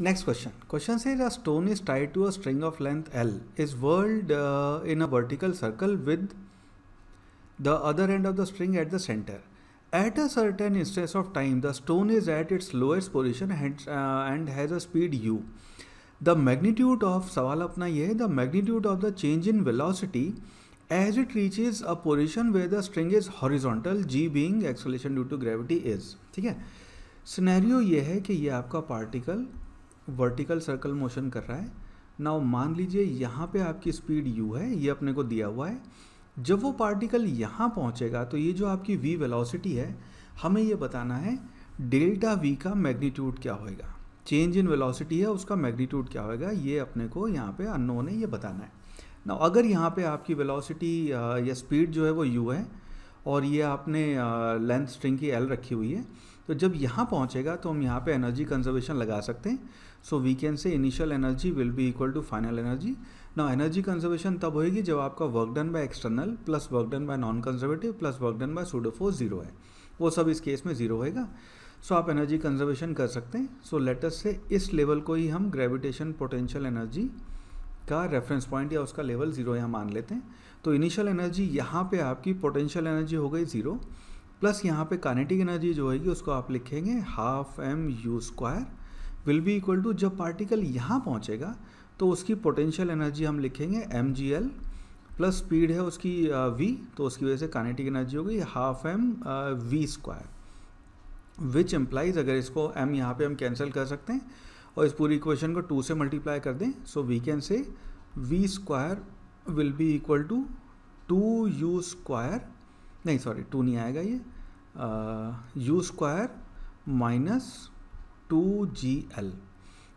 next question question say a stone is tied to a string of length L is whirled in a vertical circle with the other end of the string at the centre at a certain instance of time the stone is at its lowest position and has a speed u the magnitude of सवाल अपना ये है the magnitude of the change in velocity as it reach is a position where the string is horizontal g being acceleration due to gravity is ठीक है scenario ये है कि ये आपका पार्टिकल वर्टिकल सर्कल मोशन कर रहा है नाउ मान लीजिए यहाँ पे आपकी स्पीड यू है ये अपने को दिया हुआ है जब वो पार्टिकल यहाँ पहुँचेगा तो ये जो आपकी वी वेलोसिटी है हमें ये बताना है डेल्टा वी का मैग्नीट्यूड क्या होएगा चेंज इन वेलोसिटी है उसका मैग्नीट्यूड क्या होएगा ये अपने को यहाँ पे अनोन है ये बताना है ना अगर यहाँ पे आपकी वेलोसिटी या स्पीड जो है वो यू है और ये आपने लेंथ स्ट्रिंग की एल रखी हुई है तो जब यहाँ पहुँचेगा तो हम यहाँ पे एनर्जी कंजर्वेशन लगा सकते हैं so we can say initial energy will be equal to final energy ना एनर्जी कंजर्वेशन तब होएगी जब आपका work done by external plus work done by non conservative plus work done by pseudo force zero है वो सब इस केस में ज़ीरो होएगा सो so, आप एनर्जी कंजर्वेशन कर सकते हैं सो लेटस से इस लेवल को ही हम ग्रेविटेशन पोटेंशियल एनर्जी का रेफरेंस पॉइंट या उसका लेवल ज़ीरो यहाँ मान लेते हैं तो इनिशियल एनर्जी यहाँ पे आपकी पोटेंशियल एनर्जी हो गई ज़ीरो प्लस यहाँ पे कानेटिक एनर्जी जो होगी उसको आप लिखेंगे half m u square will be equal to जब पार्टिकल यहाँ पहुँचेगा तो उसकी पोटेंशियल एनर्जी हम लिखेंगे m g l plus speed है उसकी वी तो उसकी वजह से कानेटिक एनर्जी होगी half m v square which implies अगर इसको एम यहाँ पे हम कैंसिल कर सकते हैं और इस पूरी इक्वेशन को टू से मल्टीप्लाई कर दें so we can say v square will be equal to two u square नहीं सॉरी टू नहीं आएगा ये u square minus two g l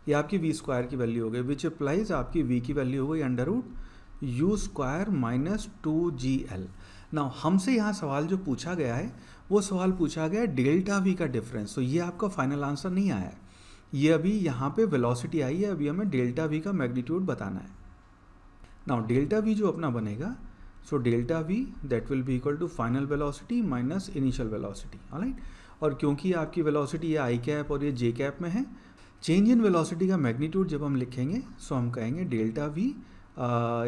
ये आपकी वी स्क्वायर की वैल्यू हो गई विच अप्लाइज आपकी वी की वैल्यू हो गई under root u square minus two g l ना हमसे यहाँ सवाल जो पूछा गया है वो सवाल पूछा गया है डेल्टा वी का डिफरेंस तो ये आपका फाइनल आंसर नहीं आया है ये अभी यहाँ पे वेलोसिटी आई है अभी हमें डेल्टा वी का मैग्नीट्यूड बताना है नाउ डेल्टा वी जो अपना बनेगा so delta v that will be equal to final velocity minus initial velocity right और क्योंकि आपकी वेलोसिटी ये आई कैप और ये जे कैप में है चेंज इन वेलोसिटी का मैग्नीट्यूड जब हम लिखेंगे सो हम कहेंगे डेल्टा वी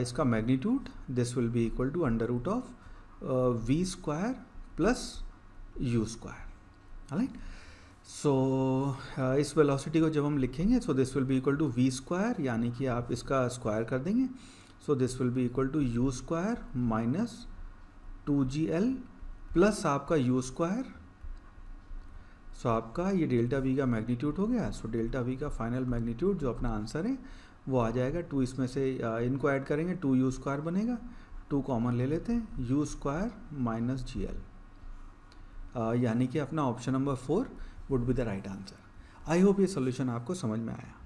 इसका magnitude this will be equal to under root of v square plus u square right so so, uh, इस वेलोसिटी को जब हम लिखेंगे so this will be equal to v square यानी कि आप इसका स्क्वायर कर देंगे so this will be equal to u square minus two g l plus आपका यू स्क्वायर सो आपका ये डेल्टा वी का मैग्नीट्यूड हो गया सो डेल्टा वी का फाइनल मैग्नीट्यूड जो अपना आंसर है वो आ जाएगा टू इसमें से uh, इनको ऐड करेंगे टू यू स्क्वायर बनेगा टू कॉमन ले लेते हैं u square minus g l यानी कि अपना option number four would be the right answer I hope ये सोल्यूशन आपको समझ में आया